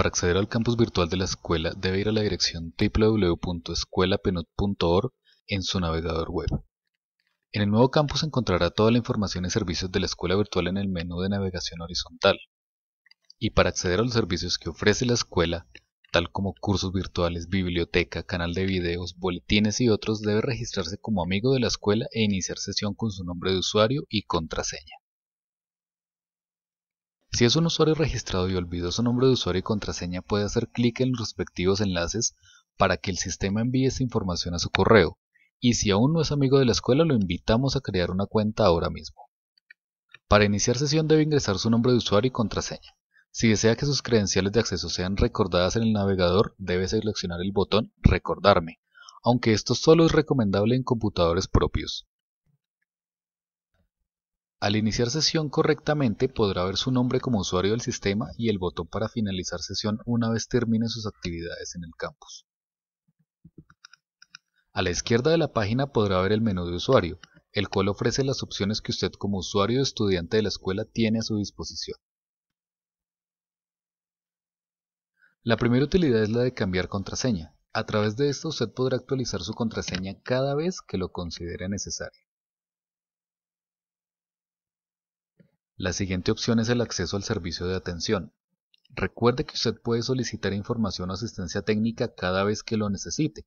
Para acceder al campus virtual de la escuela debe ir a la dirección www.escuelapenut.org en su navegador web. En el nuevo campus encontrará toda la información y servicios de la escuela virtual en el menú de navegación horizontal. Y para acceder a los servicios que ofrece la escuela, tal como cursos virtuales, biblioteca, canal de videos, boletines y otros, debe registrarse como amigo de la escuela e iniciar sesión con su nombre de usuario y contraseña. Si es un usuario registrado y olvidó su nombre de usuario y contraseña, puede hacer clic en los respectivos enlaces para que el sistema envíe esa información a su correo. Y si aún no es amigo de la escuela, lo invitamos a crear una cuenta ahora mismo. Para iniciar sesión debe ingresar su nombre de usuario y contraseña. Si desea que sus credenciales de acceso sean recordadas en el navegador, debe seleccionar el botón Recordarme, aunque esto solo es recomendable en computadores propios. Al iniciar sesión correctamente podrá ver su nombre como usuario del sistema y el botón para finalizar sesión una vez termine sus actividades en el campus. A la izquierda de la página podrá ver el menú de usuario, el cual ofrece las opciones que usted como usuario o estudiante de la escuela tiene a su disposición. La primera utilidad es la de cambiar contraseña. A través de esto usted podrá actualizar su contraseña cada vez que lo considere necesario. La siguiente opción es el acceso al servicio de atención. Recuerde que usted puede solicitar información o asistencia técnica cada vez que lo necesite.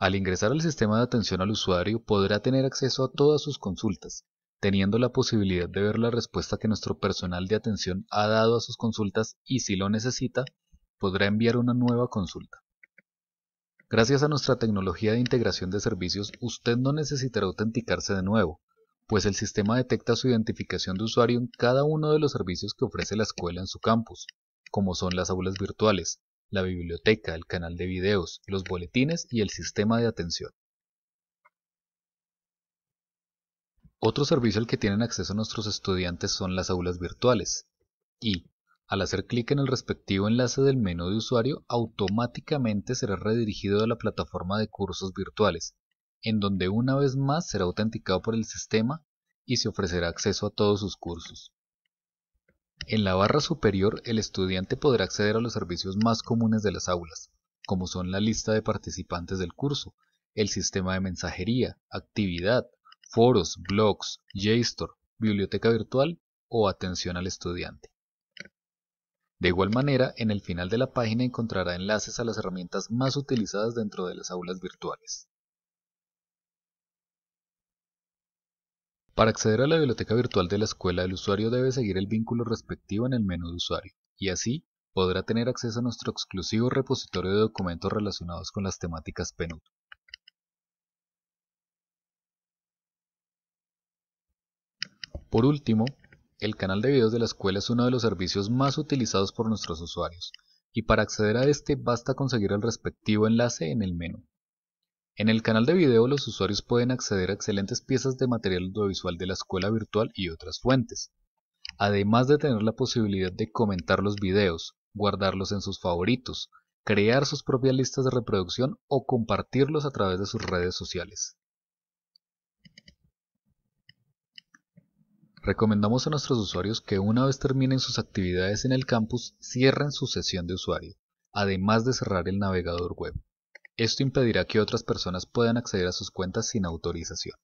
Al ingresar al sistema de atención al usuario podrá tener acceso a todas sus consultas, teniendo la posibilidad de ver la respuesta que nuestro personal de atención ha dado a sus consultas y si lo necesita, podrá enviar una nueva consulta. Gracias a nuestra tecnología de integración de servicios, usted no necesitará autenticarse de nuevo pues el sistema detecta su identificación de usuario en cada uno de los servicios que ofrece la escuela en su campus, como son las aulas virtuales, la biblioteca, el canal de videos, los boletines y el sistema de atención. Otro servicio al que tienen acceso nuestros estudiantes son las aulas virtuales, y, al hacer clic en el respectivo enlace del menú de usuario, automáticamente será redirigido a la plataforma de cursos virtuales, en donde una vez más será autenticado por el sistema y se ofrecerá acceso a todos sus cursos. En la barra superior, el estudiante podrá acceder a los servicios más comunes de las aulas, como son la lista de participantes del curso, el sistema de mensajería, actividad, foros, blogs, JSTOR, biblioteca virtual o atención al estudiante. De igual manera, en el final de la página encontrará enlaces a las herramientas más utilizadas dentro de las aulas virtuales. Para acceder a la biblioteca virtual de la escuela, el usuario debe seguir el vínculo respectivo en el menú de usuario, y así podrá tener acceso a nuestro exclusivo repositorio de documentos relacionados con las temáticas PNUD. Por último, el canal de videos de la escuela es uno de los servicios más utilizados por nuestros usuarios, y para acceder a este basta conseguir el respectivo enlace en el menú. En el canal de video los usuarios pueden acceder a excelentes piezas de material audiovisual de la escuela virtual y otras fuentes, además de tener la posibilidad de comentar los videos, guardarlos en sus favoritos, crear sus propias listas de reproducción o compartirlos a través de sus redes sociales. Recomendamos a nuestros usuarios que una vez terminen sus actividades en el campus, cierren su sesión de usuario, además de cerrar el navegador web. Esto impedirá que otras personas puedan acceder a sus cuentas sin autorización.